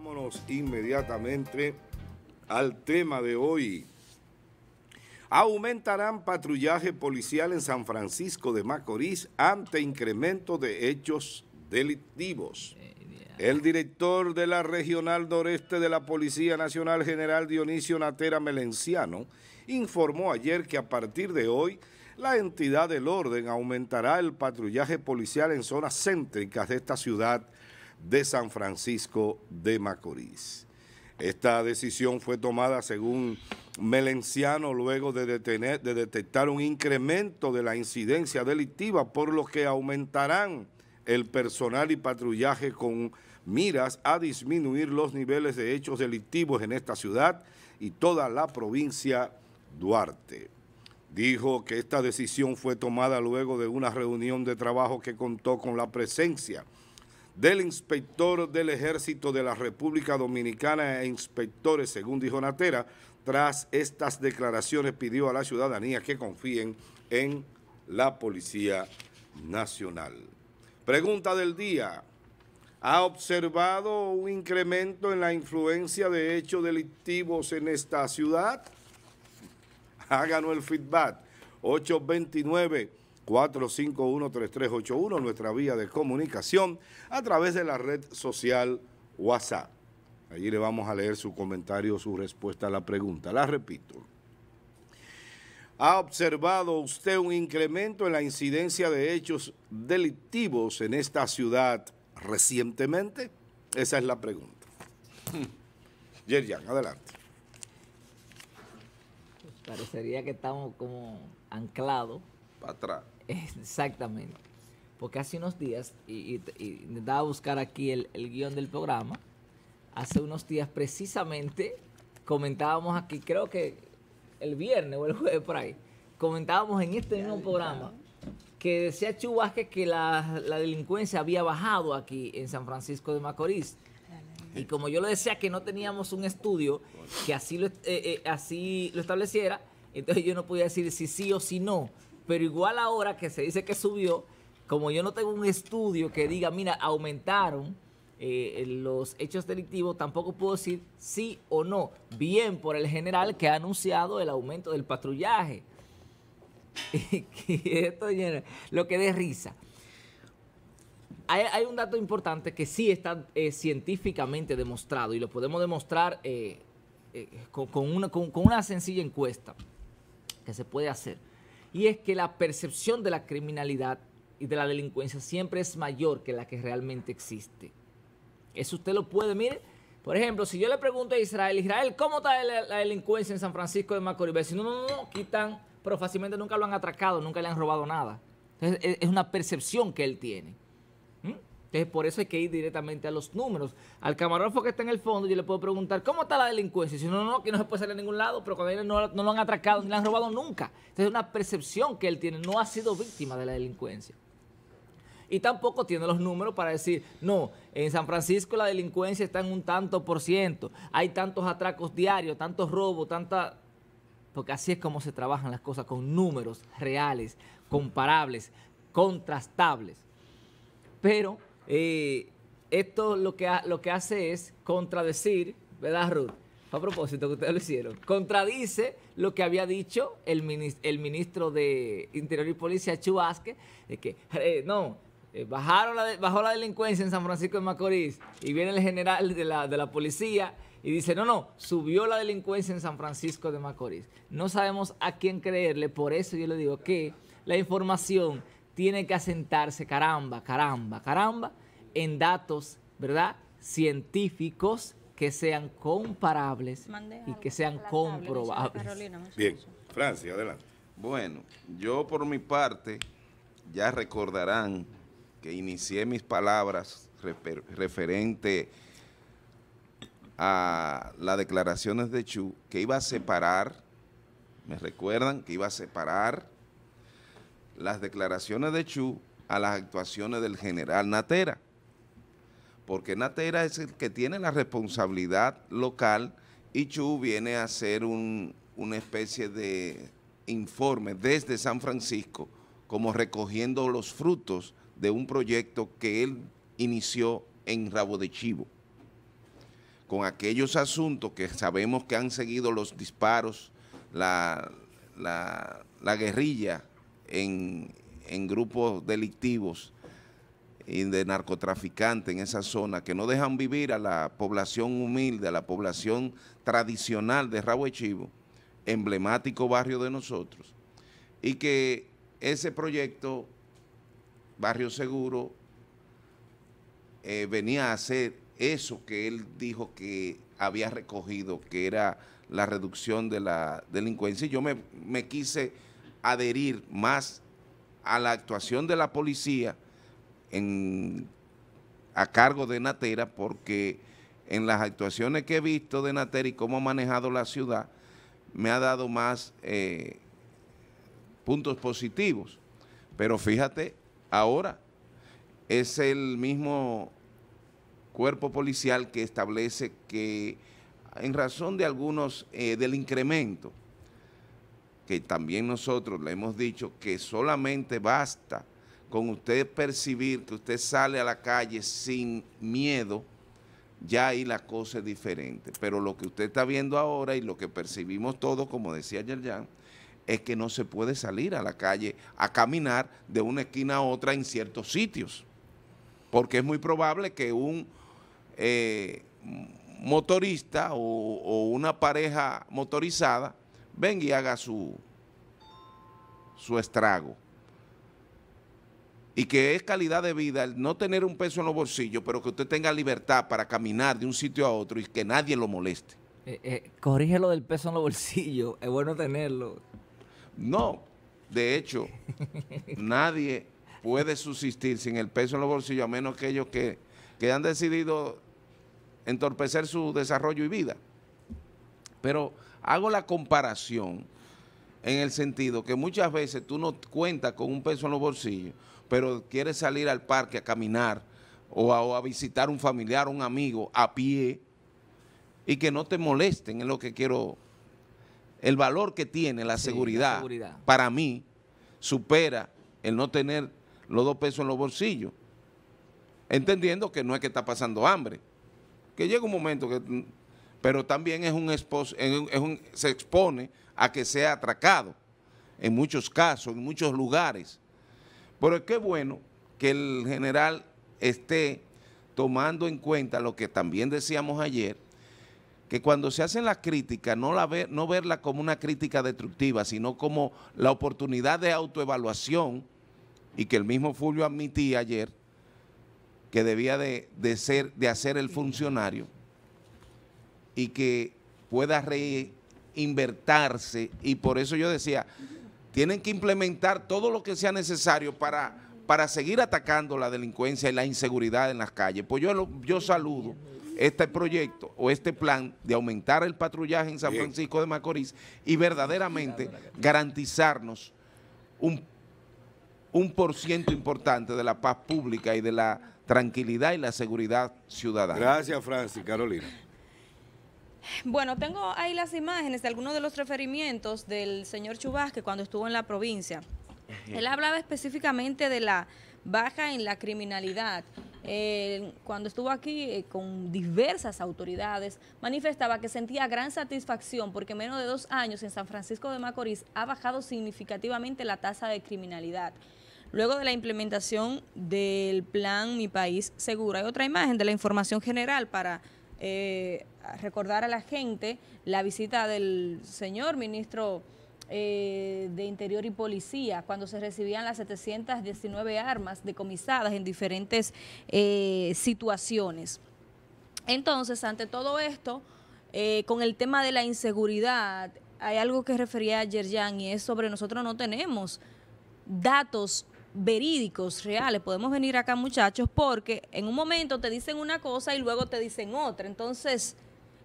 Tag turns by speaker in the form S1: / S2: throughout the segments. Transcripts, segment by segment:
S1: Vámonos inmediatamente al tema de hoy. Aumentarán patrullaje policial en San Francisco de Macorís ante incremento de hechos delictivos. El director de la Regional Noreste de la Policía Nacional General Dionisio Natera Melenciano informó ayer que a partir de hoy la entidad del orden aumentará el patrullaje policial en zonas céntricas de esta ciudad de San Francisco de Macorís. Esta decisión fue tomada, según Melenciano, luego de, detener, de detectar un incremento de la incidencia delictiva, por lo que aumentarán el personal y patrullaje con miras a disminuir los niveles de hechos delictivos en esta ciudad y toda la provincia Duarte. Dijo que esta decisión fue tomada luego de una reunión de trabajo que contó con la presencia del inspector del Ejército de la República Dominicana e inspectores, según dijo Natera, tras estas declaraciones pidió a la ciudadanía que confíen en la Policía Nacional. Pregunta del día. ¿Ha observado un incremento en la influencia de hechos delictivos en esta ciudad? Háganos ah, el feedback. 829 451-3381, nuestra vía de comunicación a través de la red social WhatsApp. Allí le vamos a leer su comentario, su respuesta a la pregunta. La repito. ¿Ha observado usted un incremento en la incidencia de hechos delictivos en esta ciudad recientemente? Esa es la pregunta. Yerjan, adelante.
S2: Parecería que estamos como anclados. Para atrás. Exactamente. Porque hace unos días, y, a buscar aquí el, guión del programa, hace unos días precisamente comentábamos aquí, creo que el viernes o el jueves por ahí, comentábamos en este mismo programa que decía Chubasque que la, delincuencia había bajado aquí en San Francisco de Macorís. Y como yo lo decía que no teníamos un estudio que así lo, eh, eh, así lo estableciera, entonces yo no podía decir si sí o si no. Pero igual ahora que se dice que subió, como yo no tengo un estudio que diga, mira, aumentaron eh, los hechos delictivos, tampoco puedo decir sí o no. Bien por el general que ha anunciado el aumento del patrullaje. Esto lo que dé risa. Hay, un dato importante que sí está eh, científicamente demostrado y lo podemos demostrar eh, con una sencilla encuesta que se puede hacer y es que la percepción de la criminalidad y de la delincuencia siempre es mayor que la que realmente existe. Eso usted lo puede, mire. Por ejemplo, si yo le pregunto a Israel, Israel, ¿cómo está la, delincuencia en San Francisco de Macorís? Si no, no, no, quitan, pero fácilmente nunca lo han atracado, nunca le han robado nada. Entonces, e, es una percepción que él tiene. Entonces, por eso hay que ir directamente a los números. Al camarógrafo que está en el fondo, yo le puedo preguntar, ¿cómo está la delincuencia? Y si no, no, que no se puede salir a ningún lado, pero cuando no, no lo han atracado ni le han robado nunca. Entonces, es una percepción que él tiene, no ha sido víctima de la delincuencia. Y tampoco tiene los números para decir, no, en San Francisco la delincuencia está en un tanto por ciento, hay tantos atracos diarios, tantos robos, tanta... Porque así es como se trabajan las cosas, con números reales, comparables, contrastables. Pero eh, esto lo que, lo que hace es contradecir, ¿verdad, Ruth? A propósito, que ustedes lo hicieron. Contradice lo que había dicho el, ministro, el ministro de Interior y Policía, Chubasque, de que, eh, no, eh, bajaron bajó la delincuencia en San Francisco de Macorís y viene el general de la, de la policía y dice, no, no, subió la delincuencia en San Francisco de Macorís. No sabemos a quién creerle, por eso yo le digo que la información tiene que asentarse, caramba, caramba, caramba, en datos, ¿verdad? Científicos que sean comparables y que sean comprobables.
S3: Bien, Francia, adelante. Bueno, yo por mi parte, ya recordarán que inicié mis palabras referente a las declaraciones de Chu, que iba a separar, me recuerdan, que iba a separar las declaraciones de Chu a las actuaciones del general Natera, porque Natera es el que tiene la responsabilidad local y Chu viene a hacer una especie de informe desde San Francisco, como recogiendo los frutos de un proyecto que él inició en Rabo de Chivo, con aquellos asuntos que sabemos que han seguido los disparos, la, la, la guerrilla en, grupos delictivos y de narcotraficantes en esa zona que no dejan vivir a la población humilde, a la población tradicional de Rabo Echivo, Chivo, emblemático barrio de nosotros, y que ese proyecto, Barrio Seguro, eh, venía a hacer eso que él dijo que había recogido, que era la reducción de la delincuencia. Y yo me, me quise adherir más a la actuación de la policía a cargo de Natera, porque en las actuaciones que he visto de Natera y cómo ha manejado la ciudad, me ha dado más eh, puntos positivos. Pero fíjate, ahora es el mismo cuerpo policial que establece que en razón de algunos, eh, del incremento, que también nosotros le hemos dicho que solamente basta con usted percibir que usted sale a la calle sin miedo, ya ahí la cosa es diferente. Pero lo que usted está viendo ahora y lo que percibimos todos, como decía Yerjan, es que no se puede salir a la calle a caminar de una esquina a otra en ciertos sitios. Porque es muy probable que un eh, motorista o una pareja motorizada venga y haga su, su estrago. Y que es calidad de vida el no tener un peso en los bolsillos, pero que usted tenga libertad para caminar de un sitio a otro y que nadie lo moleste.
S2: Eh, eh lo del peso en los bolsillos, es bueno tenerlo. No, de hecho, nadie
S3: puede subsistir sin el peso en los bolsillos, a menos aquellos que, que han decidido entorpecer su desarrollo y vida. Pero Hago la comparación en el sentido que muchas veces tú no cuentas con un peso en los bolsillos, pero quieres salir al parque a caminar o a, visitar un familiar, un amigo a pie y que no te molesten, es lo que quiero. El valor que tiene la, seguridad, para mí supera el no tener los dos pesos en los bolsillos, entendiendo que no es que está pasando hambre, que llega un momento que pero también es un, se expone a que sea atracado en muchos casos, en muchos lugares. Pero qué bueno que el general esté tomando en cuenta lo que también decíamos ayer, que cuando se hacen las críticas, no, la ver, no verla como una crítica destructiva, sino como la oportunidad de autoevaluación, y que el mismo Fulvio admitía ayer que debía de, de, ser, de hacer el funcionario y que pueda reinvertirse. Y por eso yo decía, tienen que implementar todo lo que sea necesario para para seguir atacando la delincuencia y la inseguridad en las calles. Pues yo, yo saludo este proyecto o este plan de aumentar el patrullaje en San Francisco de Macorís y verdaderamente garantizarnos un, un por ciento importante de la paz pública y de la tranquilidad y la seguridad ciudadana. Gracias, Francis. Carolina.
S4: Bueno, tengo ahí las imágenes de algunos de los referimientos del señor Chubasque cuando estuvo en la provincia. Él hablaba específicamente de la baja en la criminalidad. cuando estuvo aquí eh, con diversas autoridades, manifestaba que sentía gran satisfacción porque en menos de dos años en San Francisco de Macorís ha bajado significativamente la tasa de criminalidad. Luego de la implementación del plan Mi País Segura. hay otra imagen de la información general para eh, recordar a la gente la visita del señor ministro eh, de Interior y Policía, cuando se recibían las 719 armas decomisadas en diferentes eh, situaciones. Entonces, ante todo esto, con el tema de la inseguridad, hay algo que refería ayer Jan y es sobre nosotros no tenemos datos verídicos, reales. Podemos venir acá, muchachos, porque en un momento te dicen una cosa y luego te dicen otra. Entonces,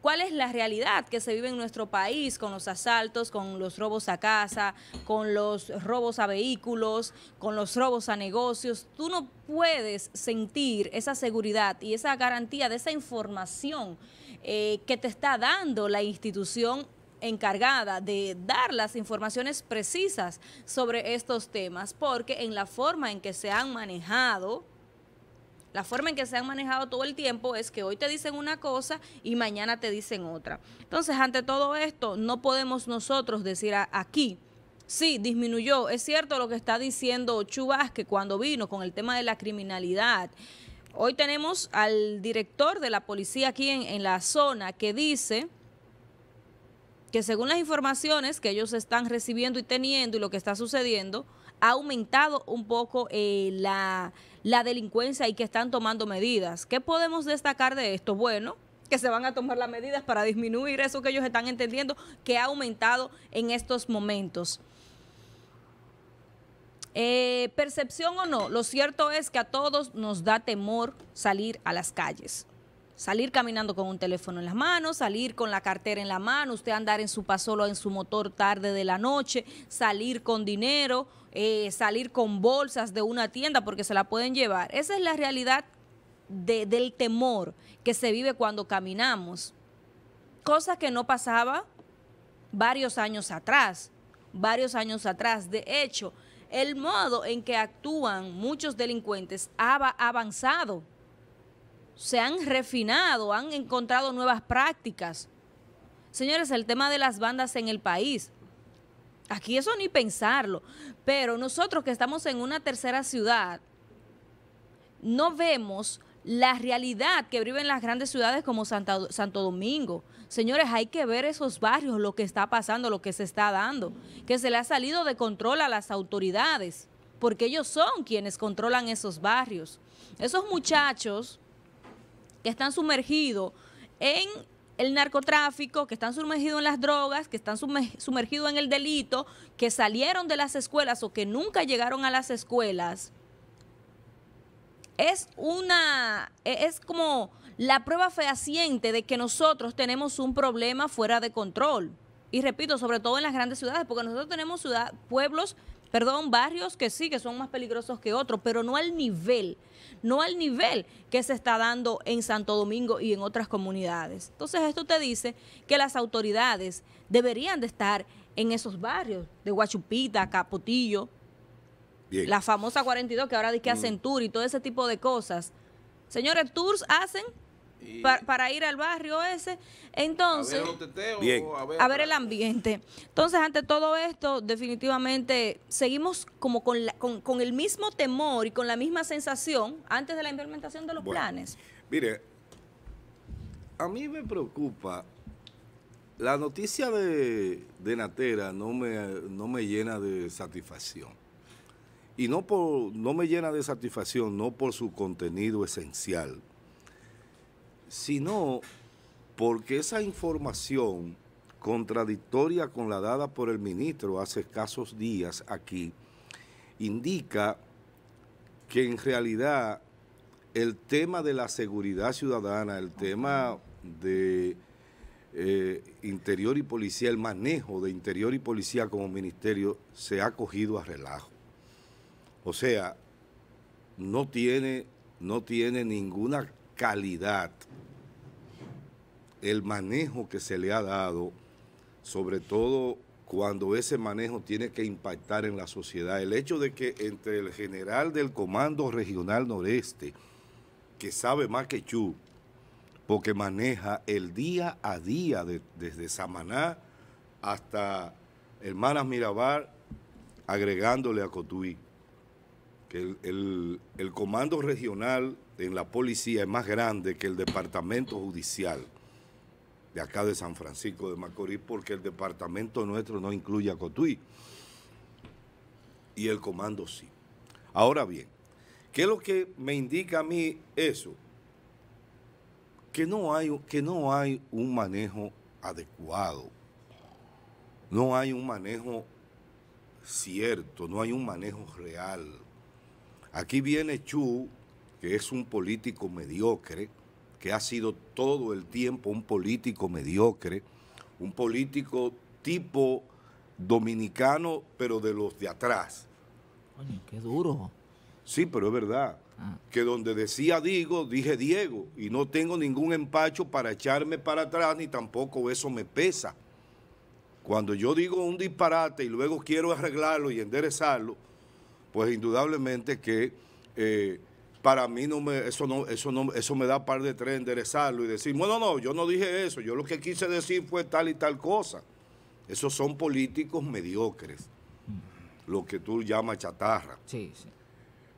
S4: ¿cuál es la realidad que se vive en nuestro país con los asaltos, con los robos a casa, con los robos a vehículos, con los robos a negocios? Tú no puedes sentir esa seguridad y esa garantía de esa información eh, que te está dando la institución encargada de dar las informaciones precisas sobre estos temas, porque en la forma en que se han manejado, la forma en que se han manejado todo el tiempo es que hoy te dicen una cosa y mañana te dicen otra. Entonces, ante todo esto, no podemos nosotros decir ah, aquí, sí, disminuyó. Es cierto lo que está diciendo Chubas, que cuando vino con el tema de la criminalidad. Hoy tenemos al director de la policía aquí en, en la zona que dice que según las informaciones que ellos están recibiendo y teniendo y lo que está sucediendo, ha aumentado un poco eh, la, delincuencia y que están tomando medidas. ¿Qué podemos destacar de esto? Bueno, que se van a tomar las medidas para disminuir eso que ellos están entendiendo que ha aumentado en estos momentos. Eh, percepción o no, lo cierto es que a todos nos da temor salir a las calles salir caminando con un teléfono en las manos, salir con la cartera en la mano, usted andar en su pasolo, en su motor tarde de la noche, salir con dinero, eh, salir con bolsas de una tienda porque se la pueden llevar. Esa es la realidad del temor que se vive cuando caminamos. Cosa que no pasaba varios años atrás, varios años atrás. De hecho, el modo en que actúan muchos delincuentes ha avanzado se han refinado, han encontrado nuevas prácticas. Señores, el tema de las bandas en el país, aquí eso ni pensarlo, pero nosotros que estamos en una tercera ciudad, no vemos la realidad que viven las grandes ciudades como Santo Domingo. Señores, hay que ver esos barrios, lo que está pasando, lo que se está dando, que se le ha salido de control a las autoridades, porque ellos son quienes controlan esos barrios. Esos muchachos que están sumergidos en el narcotráfico, que están sumergidos en las drogas, que están sumergidos en el delito, que salieron de las escuelas o que nunca llegaron a las escuelas, es una, e-, es como la prueba fehaciente de que nosotros tenemos un problema fuera de control. Y repito, sobre todo en las grandes ciudades, porque nosotros tenemos pueblos perdón, barrios que sí, que son más peligrosos que otros, pero no al nivel, no al nivel que se está dando en Santo Domingo y en otras comunidades. Entonces esto te dice que las autoridades deberían de estar en esos barrios de Guachupita, Capotillo, la famosa 42 que ahora dice que mm. hacen a y todo ese tipo de cosas. Señores, tours hacen para, ir al barrio ese. Entonces, a ver, el ambiente. Entonces, ante todo esto, definitivamente seguimos como con, el mismo temor y con la misma sensación antes de la implementación de los planes.
S1: Mire, a mí me preocupa, la noticia de, Natera no me, no me llena de satisfacción. Y no, por, no me llena de satisfacción, no por su contenido esencial, sino porque esa información contradictoria con la dada por el ministro hace escasos días aquí, indica que en realidad el tema de la seguridad ciudadana, el tema de eh, interior y policía, el manejo de interior y policía como ministerio se ha cogido a relajo. O sea, no tiene, no tiene ninguna calidad el manejo que se le ha dado, sobre todo cuando ese manejo tiene que impactar en la sociedad. El hecho de que entre el general del Comando Regional Noreste, que sabe más que Chu, porque maneja el día a día desde Samaná hasta Hermanas Mirabar, agregándole a Cotuí, que el comando regional en la policía es más grande que el departamento judicial de acá de San Francisco de Macorís, porque el departamento nuestro no incluye a Cotuí. Y el comando sí. Ahora bien, ¿qué es lo que me indica a mí eso? Que no hay, que no hay un manejo adecuado. No hay un manejo cierto, no hay un manejo real. Aquí viene Chu, que es un político mediocre, que ha sido todo el tiempo un político mediocre, un político tipo dominicano, pero de los de atrás. Oye, qué duro. Sí, pero es verdad. Ah. Que donde decía digo, dije Diego, y no tengo ningún empacho para echarme para atrás, ni tampoco eso me pesa. Cuando yo digo un disparate y luego quiero arreglarlo y enderezarlo, pues indudablemente que eh, para mí no me, eso no, eso no, eso me da par de tres enderezarlo y decir, bueno, no, yo no dije eso, yo lo que quise decir fue tal y tal cosa. Esos son políticos mediocres, lo que tú llamas chatarra. Sí, sí.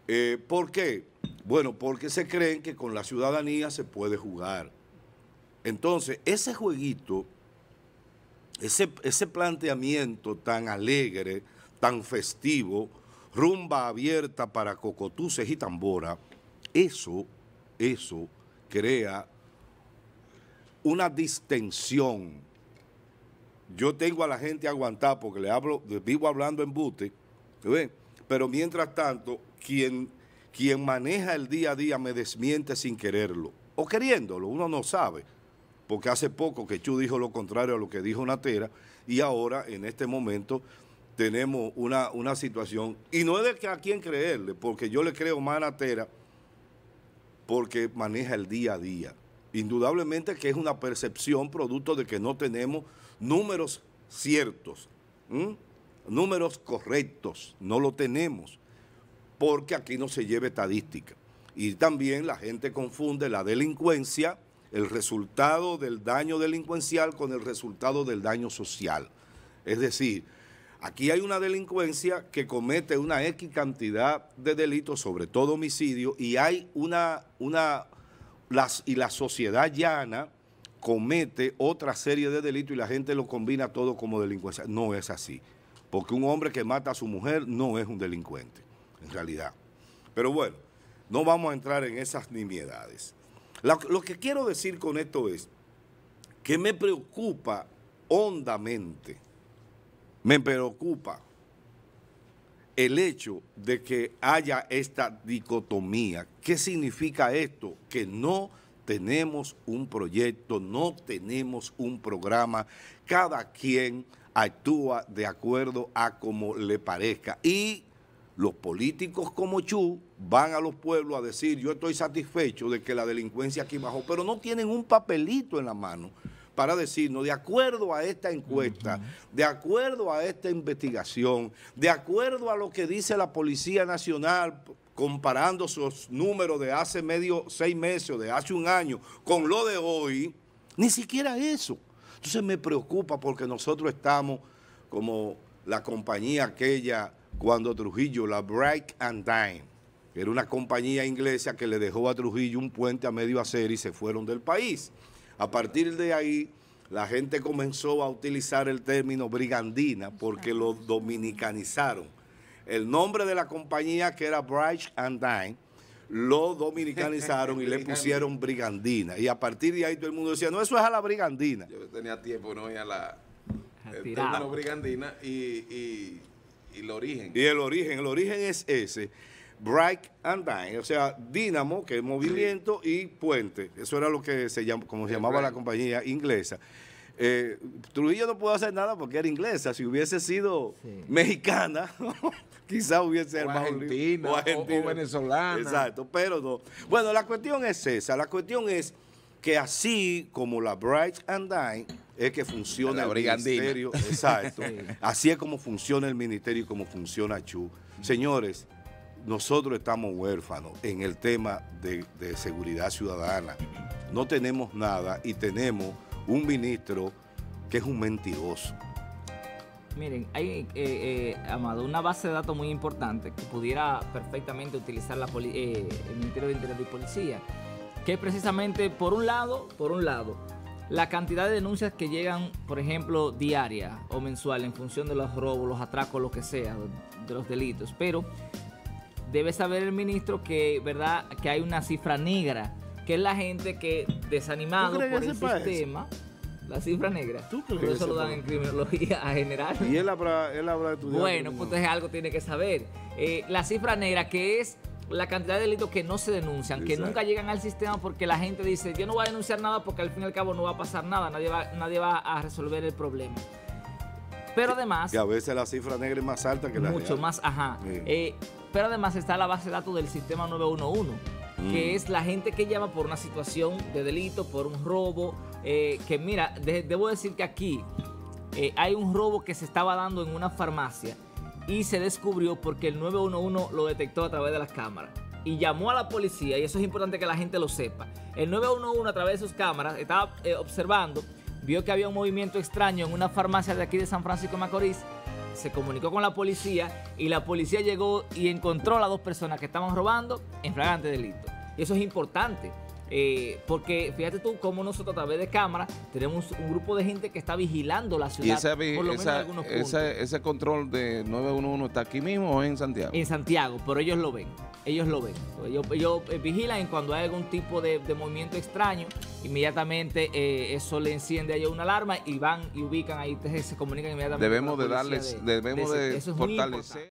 S1: Eh, ¿Por qué? Bueno, porque se creen que con la ciudadanía se puede jugar. Entonces, ese jueguito, ese, ese planteamiento tan alegre, tan festivo, rumba abierta para cocotuces y tambora, eso, eso crea una distensión. Yo tengo a la gente aguantada porque le hablo, vivo hablando en bute, pero mientras tanto, quien, quien maneja el día a día me desmiente sin quererlo o queriéndolo, uno no sabe. Porque hace poco que Chu dijo lo contrario a lo que dijo Natera y ahora en este momento tenemos una, situación, y no es de que a quién creerle, porque yo le creo más a Natera porque maneja el día a día. Indudablemente que es una percepción producto de que no tenemos números ciertos, números correctos, no lo tenemos, porque aquí no se lleva estadística. Y también la gente confunde la delincuencia, el resultado del daño delincuencial con el resultado del daño social. Es decir, Aquí hay una delincuencia que comete una X cantidad de delitos, sobre todo homicidio, y hay una, una las, y la sociedad llana comete otra serie de delitos y la gente lo combina todo como delincuencia. No es así, porque un hombre que mata a su mujer no es un delincuente, en realidad. Pero bueno, no vamos a entrar en esas nimiedades. lo que quiero decir con esto es que me preocupa hondamente me preocupa el hecho de que haya esta dicotomía. ¿Qué significa esto? Que no tenemos un proyecto, no tenemos un programa. Cada quien actúa de acuerdo a como le parezca. Y los políticos como Chu van a los pueblos a decir, yo estoy satisfecho de que la delincuencia aquí bajó, pero no tienen un papelito en la mano para decirnos, de acuerdo a esta encuesta, de acuerdo a esta investigación, de acuerdo a lo que dice la Policía Nacional, comparando sus números de hace medio seis meses o de hace un año con lo de hoy, ni siquiera eso. Entonces me preocupa porque nosotros estamos como la compañía aquella cuando Trujillo, la Break and Dime, que era una compañía inglesa que le dejó a Trujillo un puente a medio hacer y se fueron del país. A partir de ahí, la gente comenzó a utilizar el término brigandina porque lo dominicanizaron. El nombre de la compañía, que era Bright and Dine, lo dominicanizaron y le pusieron brigandina. Y a partir de ahí todo el mundo decía, no, eso es a la brigandina.
S3: Yo tenía tiempo, no, y a la... brigandina y el origen. Y el origen, el origen
S1: es ese. Bright and dine, o sea, Dinamo, que es movimiento, y puente. Eso era lo que se llamaba, como se llamaba la compañía inglesa. Eh, Trujillo no pudo hacer nada porque era inglesa. Si hubiese sido mexicana, quizás hubiese sido argentina, o, venezolana. Exacto, pero no. Bueno, la cuestión es esa. La cuestión es que así como la Bright and Dine es que funciona el ministerio. Exacto. Así es como funciona el ministerio y como funciona Chu. Señores, nosotros estamos huérfanos en el tema de, seguridad ciudadana. No tenemos nada y tenemos un ministro que es un mentiroso.
S2: Miren, hay, eh, eh, Amado, una base de datos muy importante que pudiera perfectamente utilizar la eh, el Ministerio de Interior y Policía, que es precisamente, por un lado, por un lado, la cantidad de denuncias que llegan, por ejemplo, diaria o mensual en función de los robos, los atracos, lo que sea, de los delitos. Pero debe saber el ministro que, ¿verdad? que hay una cifra negra, que es la gente que desanimado por el sistema. La cifra negra. eso lo dan en criminología a general. Y él habrá, él Bueno, pues entonces algo tiene que saber. Eh, la cifra negra, que es la cantidad de delitos que no se denuncian, que nunca llegan al sistema porque la gente dice, yo no voy a denunciar nada porque al fin y al cabo no va a pasar nada, nadie va, nadie va a resolver el problema. Pero además...
S1: Que a veces la cifra negra es más alta que la Mucho más,
S2: ajá. Eh, pero además está la base de datos del sistema 911, que mm. es la gente que llama por una situación de delito, por un robo, eh, que mira, debo decir que aquí eh, hay un robo que se estaba dando en una farmacia y se descubrió porque el 911 lo detectó a través de las cámaras y llamó a la policía, y eso es importante que la gente lo sepa. El 911 a través de sus cámaras estaba eh, observando, vio que había un movimiento extraño en una farmacia de aquí de San Francisco de Macorís se comunicó con la policía y la policía llegó y encontró a las dos personas que estaban robando en flagrante delito. Y eso es importante eh, porque fíjate tú cómo nosotros a través de cámara tenemos un grupo de gente que está vigilando la ciudad. ese
S3: control de 911 está aquí mismo o en Santiago? En
S2: Santiago, pero ellos lo ven. Ellos lo ven. Ellos, eh, vigilan vigilan cuando hay algún tipo de, movimiento extraño. Inmediatamente eh, eso le enciende a ellos una alarma y van y ubican ahí, se comunican inmediatamente. Debemos de darles, debemos de fortalecer.